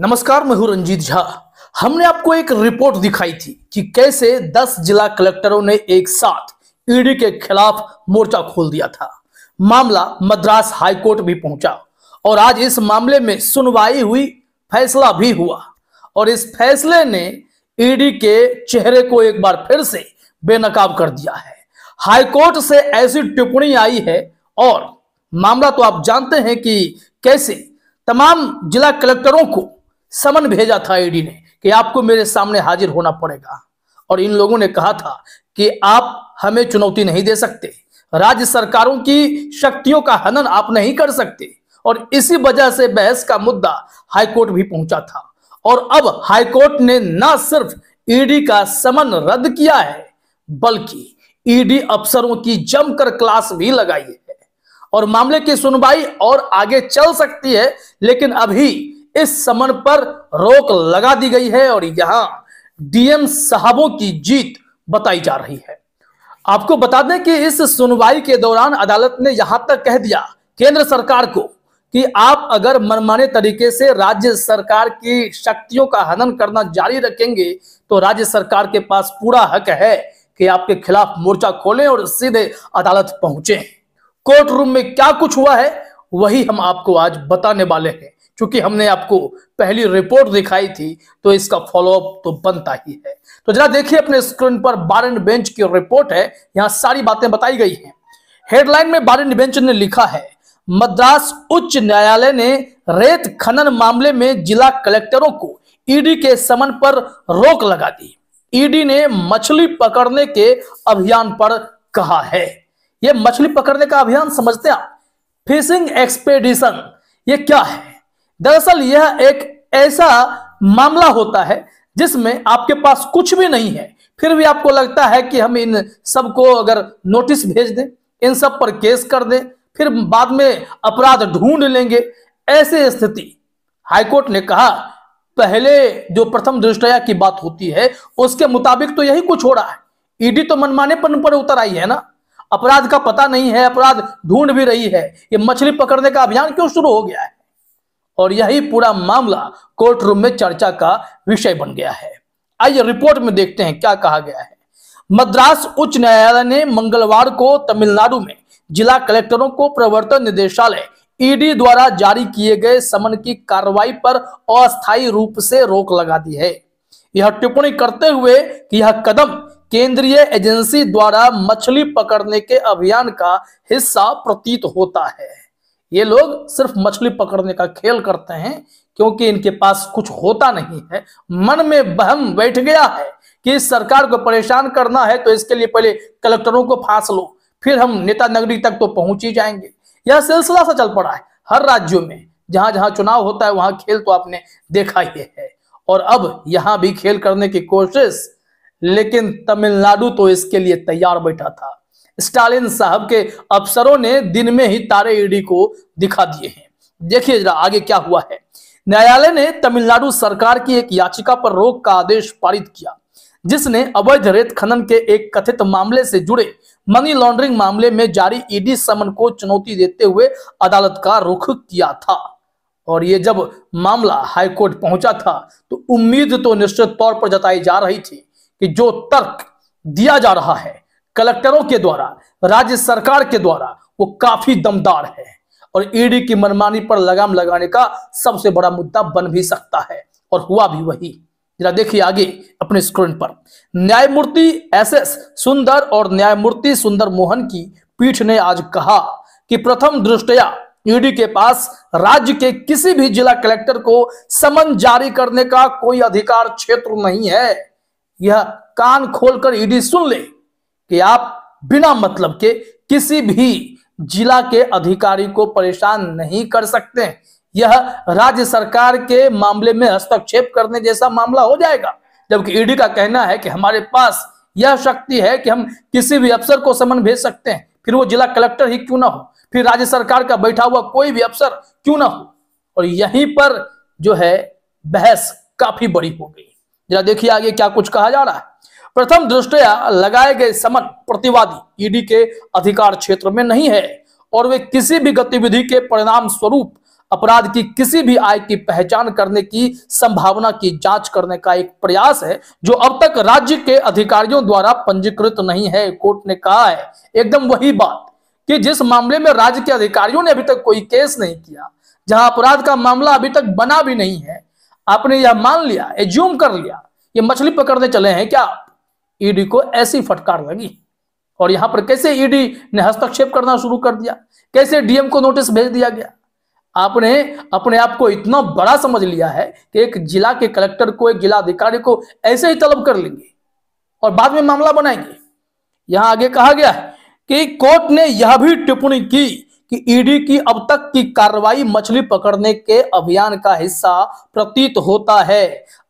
नमस्कार मैं हूं रंजीत झा हमने आपको एक रिपोर्ट दिखाई थी कि कैसे 10 जिला कलेक्टरों ने एक साथ ईडी के खिलाफ मोर्चा खोल दिया था मामला मद्रास हाईकोर्ट भी पहुंचा और आज इस मामले में सुनवाई हुई फैसला भी हुआ और इस फैसले ने ईडी के चेहरे को एक बार फिर से बेनकाब कर दिया है हाईकोर्ट से ऐसी टिप्पणी आई है और मामला तो आप जानते हैं कि कैसे तमाम जिला कलेक्टरों को समन भेजा था ईडी ने कि आपको मेरे सामने हाजिर होना पड़ेगा और इन लोगों ने कहा था कि आप हमें चुनौती नहीं दे सकते राज्य सरकारों की शक्तियों का हनन आप नहीं कर सकते और इसी वजह से बहस का मुद्दा हाईकोर्ट भी पहुंचा था और अब हाईकोर्ट ने न सिर्फ ईडी का समन रद्द किया है बल्कि ईडी अफसरों की जमकर क्लास भी लगाई है और मामले की सुनवाई और आगे चल सकती है लेकिन अभी इस समन पर रोक लगा दी गई है और यहां डीएम साहबों की जीत बताई जा रही है आपको बता दें कि इस सुनवाई के दौरान अदालत ने यहां तक कह दिया केंद्र सरकार को कि आप अगर मनमाने तरीके से राज्य सरकार की शक्तियों का हनन करना जारी रखेंगे तो राज्य सरकार के पास पूरा हक है कि आपके खिलाफ मोर्चा खोलें और सीधे अदालत पहुंचे कोर्ट रूम में क्या कुछ हुआ है वही हम आपको आज बताने वाले हैं क्योंकि हमने आपको पहली रिपोर्ट दिखाई थी तो इसका फॉलोअप तो बनता ही है तो जरा देखिए अपने स्क्रीन पर बारन बेंच की रिपोर्ट है यहां सारी बातें बताई गई हैं हेडलाइन में बारन बेंच ने लिखा है मद्रास उच्च न्यायालय ने रेत खनन मामले में जिला कलेक्टरों को ईडी e के समन पर रोक लगा दी ईडी e ने मछली पकड़ने के अभियान पर कहा है यह मछली पकड़ने का अभियान समझते आप फिशिंग एक्सपेडिशन ये क्या है दरअसल यह एक ऐसा मामला होता है जिसमें आपके पास कुछ भी नहीं है फिर भी आपको लगता है कि हम इन सबको अगर नोटिस भेज दें इन सब पर केस कर दें फिर बाद में अपराध ढूंढ लेंगे ऐसे स्थिति हाईकोर्ट ने कहा पहले जो प्रथम दृष्टया की बात होती है उसके मुताबिक तो यही कुछ हो रहा है ईडी तो मनमाने पन पर उतर आई है ना अपराध का पता नहीं है अपराध ढूंढ भी रही है ये मछली पकड़ने का अभियान क्यों शुरू हो गया है और यही पूरा मामला कोर्ट रूम में चर्चा का विषय बन गया है आइए रिपोर्ट में देखते हैं क्या कहा गया है मद्रास उच्च न्यायालय ने मंगलवार को तमिलनाडु में जिला कलेक्टरों को प्रवर्तन निदेशालय ईडी e द्वारा जारी किए गए समन की कार्रवाई पर अस्थायी रूप से रोक लगा दी है यह टिप्पणी करते हुए कि यह कदम केंद्रीय एजेंसी द्वारा मछली पकड़ने के अभियान का हिस्सा प्रतीत होता है ये लोग सिर्फ मछली पकड़ने का खेल करते हैं क्योंकि इनके पास कुछ होता नहीं है मन में बहम बैठ गया है कि इस सरकार को परेशान करना है तो इसके लिए पहले कलेक्टरों को फांस लो फिर हम नेता नगरी तक तो पहुंच ही जाएंगे यह सिलसिला सा चल पड़ा है हर राज्यों में जहां जहां चुनाव होता है वहां खेल तो आपने देखा ही है और अब यहां भी खेल करने की कोशिश लेकिन तमिलनाडु तो इसके लिए तैयार बैठा था स्टालिन साहब के अफसरों ने दिन में ही तारे ईडी को दिखा दिए हैं देखिए जरा आगे क्या हुआ है न्यायालय ने तमिलनाडु सरकार की एक याचिका पर रोक का आदेश पारित किया जिसने अवैध रेत खनन के एक कथित मामले से जुड़े मनी लॉन्ड्रिंग मामले में जारी ईडी समन को चुनौती देते हुए अदालत का रुख किया था और ये जब मामला हाईकोर्ट पहुंचा था तो उम्मीद तो निश्चित तौर पर जताई जा रही थी कि जो तर्क दिया जा रहा है कलेक्टरों के द्वारा राज्य सरकार के द्वारा वो काफी दमदार है और ईडी e की मनमानी पर लगाम लगाने का सबसे बड़ा मुद्दा बन भी सकता है और हुआ भी वही जरा देखिए आगे अपने स्क्रीन पर न्यायमूर्ति एस एस सुंदर और न्यायमूर्ति सुंदर मोहन की पीठ ने आज कहा कि प्रथम दृष्टया ईडी e के पास राज्य के किसी भी जिला कलेक्टर को समन जारी करने का कोई अधिकार क्षेत्र नहीं है यह कान खोलकर ईडी e सुन ले कि आप बिना मतलब के किसी भी जिला के अधिकारी को परेशान नहीं कर सकते यह राज्य सरकार के मामले में हस्तक्षेप करने जैसा मामला हो जाएगा जबकि ईडी e का कहना है कि हमारे पास यह शक्ति है कि हम किसी भी अफसर को समन भेज सकते हैं फिर वो जिला कलेक्टर ही क्यों ना हो फिर राज्य सरकार का बैठा हुआ कोई भी अफसर क्यों ना हो और यहीं पर जो है बहस काफी बड़ी हो गई जरा देखिए आगे क्या कुछ कहा जा रहा है प्रथम दृष्टया लगाए गए समन प्रतिवादी ईडी के अधिकार क्षेत्र में नहीं है और वे किसी भी गतिविधि के परिणाम स्वरूप अपराध की किसी भी आय की पहचान करने की संभावना की जांच करने का एक प्रयास है जो अब तक राज्य के अधिकारियों द्वारा पंजीकृत नहीं है कोर्ट ने कहा है एकदम वही बात कि जिस मामले में राज्य के अधिकारियों ने अभी तक कोई केस नहीं किया जहां अपराध का मामला अभी तक बना भी नहीं है आपने यह मान लिया एज्यूम कर लिया ये मछली पकड़ने चले हैं क्या ईडी को ऐसी फटकार लगी और यहां पर कैसे ईडी ने हस्तक्षेप करना शुरू कर दिया कैसे डीएम को नोटिस भेज दिया गया आपने अपने आप को इतना बड़ा समझ लिया है कि एक जिला के कलेक्टर को एक जिला अधिकारी को ऐसे ही तलब कर लेंगे और बाद में मामला बनाएंगे यहां आगे कहा गया कि कोर्ट ने यह भी टिप्पणी की कि ईडी e की अब तक की कार्रवाई मछली पकड़ने के अभियान का हिस्सा प्रतीत होता है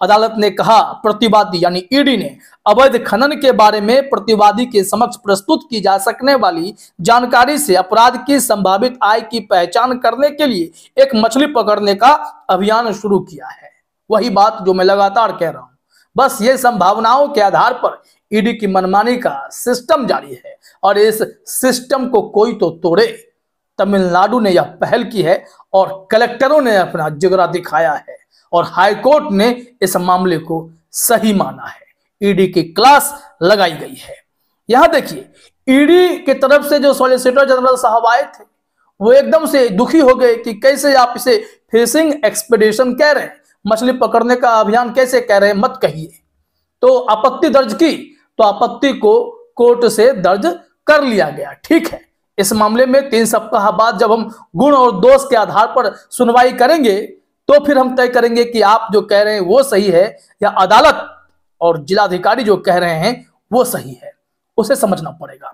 अदालत ने कहा प्रतिवादी यानी ईडी e ने अवैध खनन के बारे में प्रतिवादी के समक्ष प्रस्तुत की जा सकने वाली जानकारी से अपराध की संभावित आय की पहचान करने के लिए एक मछली पकड़ने का अभियान शुरू किया है वही बात जो मैं लगातार कह रहा हूं बस ये संभावनाओं के आधार पर ईडी e की मनमानी का सिस्टम जारी है और इस सिस्टम को कोई तो तोड़े तमिलनाडु ने यह पहल की है और कलेक्टरों ने अपना जिगरा दिखाया है और हाईकोर्ट ने इस मामले को सही माना है ईडी e की क्लास लगाई गई है यहां देखिए ईडी e की तरफ से जो सॉलिसिटर जनरल साहब आए थे वो एकदम से दुखी हो गए कि कैसे आप इसे फिशिंग एक्सपेडिशन कह रहे हैं मछली पकड़ने का अभियान कैसे कह रहे हैं मत कहिए तो आपत्ति दर्ज की तो आपत्ति को कोर्ट से दर्ज कर लिया गया ठीक है इस मामले में तीन सप्ताह बाद जब हम गुण और दोष के आधार पर सुनवाई करेंगे तो फिर हम तय करेंगे कि आप जो कह रहे हैं वो सही है या अदालत और जिलाधिकारी जो कह रहे हैं वो सही है उसे समझना पड़ेगा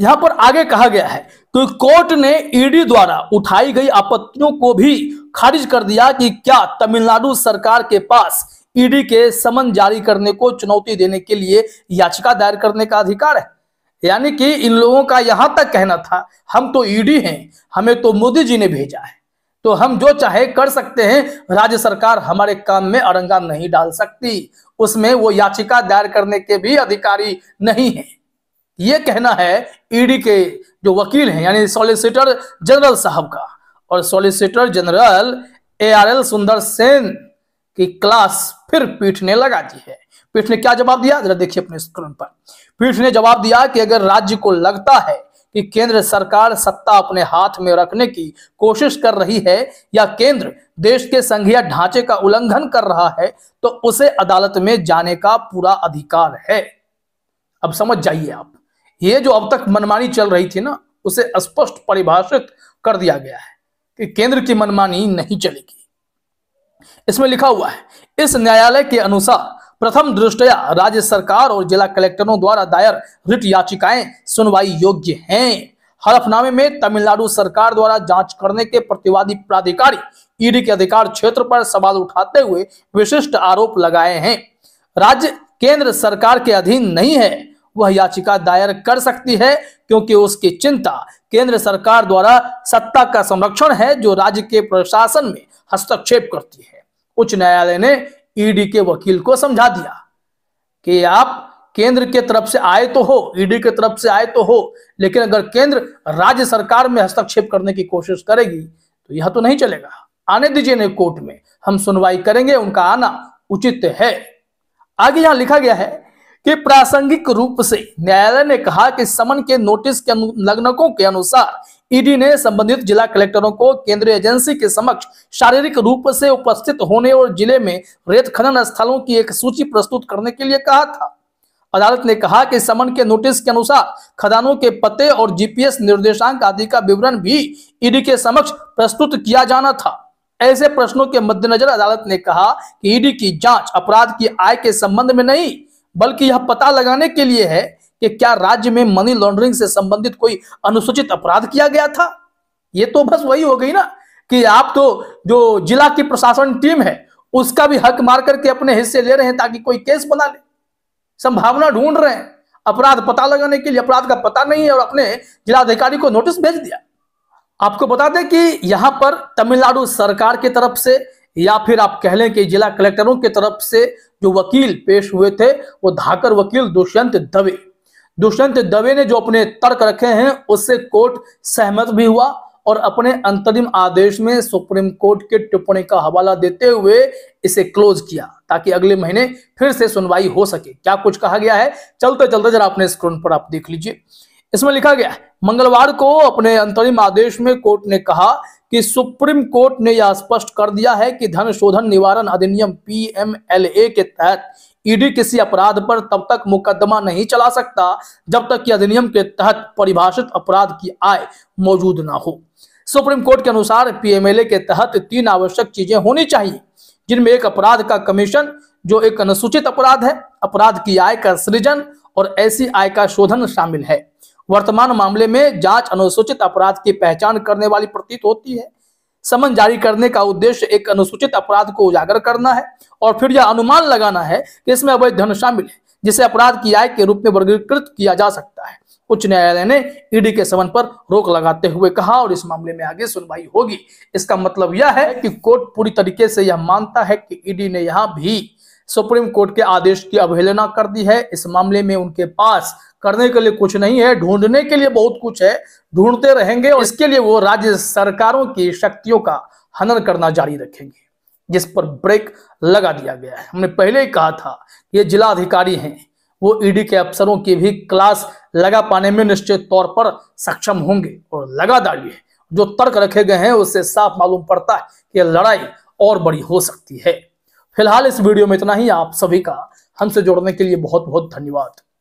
यहां पर आगे कहा गया है कि कोर्ट ने ईडी e द्वारा उठाई गई आपत्तियों को भी खारिज कर दिया कि क्या तमिलनाडु सरकार के पास ईडी e के समन जारी करने को चुनौती देने के लिए याचिका दायर करने का अधिकार है यानी कि इन लोगों का यहां तक कहना था हम तो ईडी e हैं हमें तो मोदी जी ने भेजा है तो हम जो चाहे कर सकते हैं राज्य सरकार हमारे काम में अड़ंगा नहीं डाल सकती उसमें वो याचिका दायर करने के भी अधिकारी नहीं है ये कहना है ईडी e के जो वकील हैं यानी सॉलिसिटर जनरल साहब का और solicitor general A R L Sundaresan की क्लास फिर पीठने लगा दी है पीठ ने क्या जवाब दिया जरा देखिए अपने स्क्रीन पर पीठ ने जवाब दिया कि अगर राज्य को लगता है कि केंद्र सरकार सत्ता अपने हाथ में रखने की कोशिश कर रही है या केंद्र देश के संघीय ढांचे का उल्लंघन कर रहा है तो उसे अदालत में जाने का पूरा अधिकार है अब समझ जाइए आप ये जो अब तक मनमानी चल रही थी ना उसे स्पष्ट परिभाषित कर दिया गया है कि केंद्र की मनमानी नहीं चलेगी इसमें लिखा हुआ है इस न्यायालय के अनुसार प्रथम दृष्टया राज्य सरकार और जिला कलेक्टरों द्वारा दायर रिट याचिकाएं सुनवाई योग्य हैं हलफनामे में तमिलनाडु सरकार द्वारा जांच करने के प्रतिवादी प्राधिकारी ईडी के अधिकार क्षेत्र पर सवाल उठाते हुए विशिष्ट आरोप लगाए हैं राज्य केंद्र सरकार के अधीन नहीं है वह याचिका दायर कर सकती है क्योंकि उसकी चिंता केंद्र सरकार द्वारा सत्ता का संरक्षण है जो राज्य के प्रशासन में हस्तक्षेप करती है उच्च न्यायालय ने ईडी e के वकील को समझा दिया कि आप केंद्र के तरफ से आए तो हो ईडी e के तरफ से आए तो हो लेकिन अगर केंद्र राज्य सरकार में हस्तक्षेप करने की कोशिश करेगी तो यह तो नहीं चलेगा आने दीजिए ने कोर्ट में हम सुनवाई करेंगे उनका आना उचित है आगे यहां लिखा गया है कि प्रासंगिक रूप से न्यायालय ने कहा कि समन के नोटिस के लग्नकों के अनुसार ईडी ने संबंधित जिला कलेक्टरों को केंद्रीय एजेंसी के समक्ष शारीरिक रूप से उपस्थित होने और जिले में रेत खनन स्थलों की एक सूची प्रस्तुत करने के लिए कहा था अदालत ने कहा कि समन के नोटिस के अनुसार खदानों के पते और जीपीएस निर्देशांक आदि का विवरण भी ईडी के समक्ष प्रस्तुत किया जाना था ऐसे प्रश्नों के मद्देनजर अदालत ने कहा कि ईडी की जांच अपराध की आय के संबंध में नहीं बल्कि यह पता लगाने के लिए है कि क्या राज्य में मनी लॉन्ड्रिंग से संबंधित कोई अनुसूचित अपराध किया गया था ये तो बस वही हो गई ना कि आप तो जो जिला की प्रशासन टीम है उसका भी हक मार करके अपने हिस्से ले रहे हैं ताकि कोई केस बना ले संभावना ढूंढ रहे हैं अपराध पता लगाने के लिए अपराध का पता नहीं है और अपने जिलाधिकारी को नोटिस भेज दिया आपको बता दें कि यहां पर तमिलनाडु सरकार की तरफ से या फिर आप कह लें कि जिला कलेक्टरों की तरफ से जो वकील पेश हुए थे वो धाकर वकील दुष्यंत दवे दुष्यंत दवे ने जो अपने तर्क रखे हैं उससे कोर्ट सहमत भी हुआ और अपने अंतरिम आदेश में सुप्रीम कोर्ट के टिप्पणी का हवाला देते हुए इसे क्लोज किया ताकि अगले महीने फिर से सुनवाई हो सके क्या कुछ कहा गया है चलते चलते जरा अपने स्क्रीन पर आप देख लीजिए इसमें लिखा गया मंगलवार को अपने अंतरिम आदेश में कोर्ट ने कहा कि सुप्रीम कोर्ट ने यह स्पष्ट कर दिया है कि धन शोधन निवारण अधिनियम पीएमएलए के तहत ईडी e किसी अपराध पर तब तक मुकदमा नहीं चला सकता जब तक कि अधिनियम के तहत परिभाषित अपराध की आय मौजूद ना हो सुप्रीम कोर्ट के अनुसार पीएमएलए के तहत तीन आवश्यक चीजें होनी चाहिए जिनमें एक अपराध का कमीशन जो एक अनुसूचित अपराध है अपराध की आय का सृजन और ऐसी आय का शोधन शामिल है वर्तमान मामले में जांच अनुसूचित अपराध की पहचान करने वाली प्रतीत होती है समन जारी करने का उद्देश्य एक अनुसूचित अपराध को उजागर करना है और फिर यह अनुमान लगाना है कि इसमें अवैध धन शामिल है जिसे अपराध की आय के रूप में वर्गीकृत किया जा सकता है उच्च न्यायालय ने ईडी के समन पर रोक लगाते हुए कहा और इस मामले में आगे सुनवाई होगी इसका मतलब यह है कि कोर्ट पूरी तरीके से यह मानता है कि ईडी ने यहां भी सुप्रीम कोर्ट के आदेश की अवहेलना कर दी है इस मामले में उनके पास करने के लिए कुछ नहीं है ढूंढने के लिए बहुत कुछ है ढूंढते रहेंगे और इसके लिए वो राज्य सरकारों की शक्तियों का हनन करना जारी रखेंगे जिस पर ब्रेक लगा दिया गया है हमने पहले ही कहा था ये जिला अधिकारी हैं वो ईडी e के अफसरों की भी क्लास लगा पाने में निश्चित तौर पर सक्षम होंगे और लगातार ये जो तर्क रखे गए हैं उससे साफ मालूम पड़ता है कि लड़ाई और बड़ी हो सकती है फिलहाल इस वीडियो में इतना ही आप सभी का हमसे जोड़ने के लिए बहुत बहुत धन्यवाद